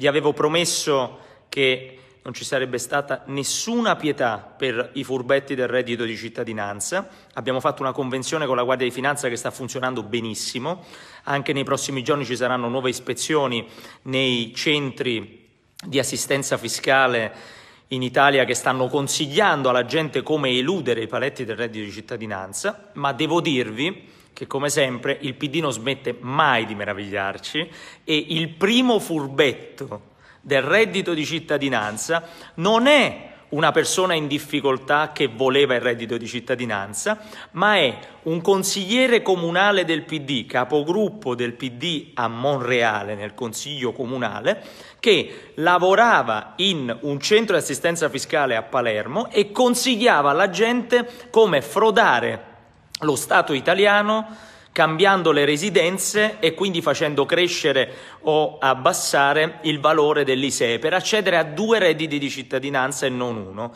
Vi avevo promesso che non ci sarebbe stata nessuna pietà per i furbetti del reddito di cittadinanza. Abbiamo fatto una convenzione con la Guardia di Finanza che sta funzionando benissimo. Anche nei prossimi giorni ci saranno nuove ispezioni nei centri di assistenza fiscale in Italia che stanno consigliando alla gente come eludere i paletti del reddito di cittadinanza, ma devo dirvi che come sempre il PD non smette mai di meravigliarci e il primo furbetto del reddito di cittadinanza non è una persona in difficoltà che voleva il reddito di cittadinanza, ma è un consigliere comunale del PD, capogruppo del PD a Monreale nel consiglio comunale, che lavorava in un centro di assistenza fiscale a Palermo e consigliava alla gente come frodare lo Stato italiano cambiando le residenze e quindi facendo crescere o abbassare il valore dell'ISEE per accedere a due redditi di cittadinanza e non uno.